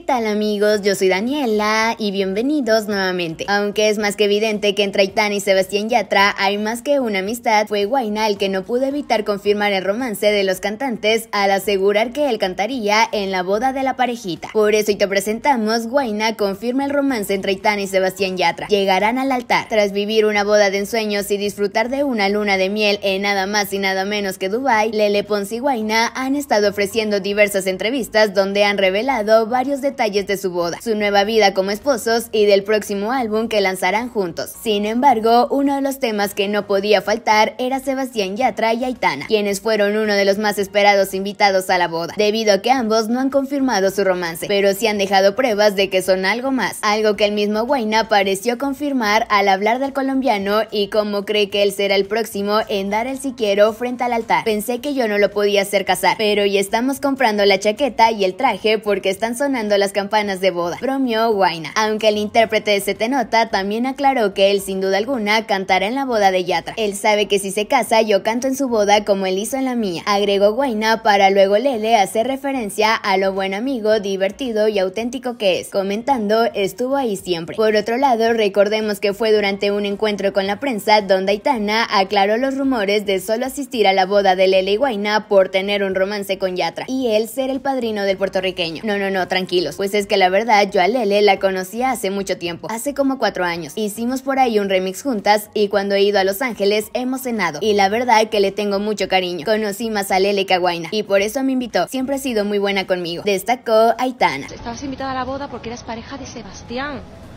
¿Qué tal amigos? Yo soy Daniela y bienvenidos nuevamente. Aunque es más que evidente que entre Aitana y Sebastián Yatra hay más que una amistad, fue Guaina el que no pudo evitar confirmar el romance de los cantantes al asegurar que él cantaría en la boda de la parejita. Por eso y te presentamos, Guaina confirma el romance entre Aitana y Sebastián Yatra. Llegarán al altar. Tras vivir una boda de ensueños y disfrutar de una luna de miel en nada más y nada menos que Dubai, Lele Pons y Guaina han estado ofreciendo diversas entrevistas donde han revelado varios de detalles de su boda, su nueva vida como esposos y del próximo álbum que lanzarán juntos. Sin embargo, uno de los temas que no podía faltar era Sebastián Yatra y Aitana, quienes fueron uno de los más esperados invitados a la boda, debido a que ambos no han confirmado su romance, pero sí han dejado pruebas de que son algo más, algo que el mismo Guaina pareció confirmar al hablar del colombiano y cómo cree que él será el próximo en dar el si quiero frente al altar. Pensé que yo no lo podía hacer casar, pero ya estamos comprando la chaqueta y el traje porque están sonando las campanas de boda, bromeó Guaina, aunque el intérprete de nota también aclaró que él sin duda alguna cantará en la boda de Yatra. Él sabe que si se casa yo canto en su boda como él hizo en la mía, agregó Guaina para luego Lele hacer referencia a lo buen amigo, divertido y auténtico que es, comentando estuvo ahí siempre. Por otro lado, recordemos que fue durante un encuentro con la prensa donde Aitana aclaró los rumores de solo asistir a la boda de Lele y Guaina por tener un romance con Yatra y él ser el padrino del puertorriqueño. No, no, no, tranquilo pues es que la verdad, yo a Lele la conocía hace mucho tiempo, hace como cuatro años. Hicimos por ahí un remix juntas y cuando he ido a Los Ángeles hemos cenado. Y la verdad que le tengo mucho cariño. Conocí más a Lele que a Guayna y por eso me invitó. Siempre ha sido muy buena conmigo. Destacó Aitana. Estabas invitada a la boda porque eras pareja de Sebastián.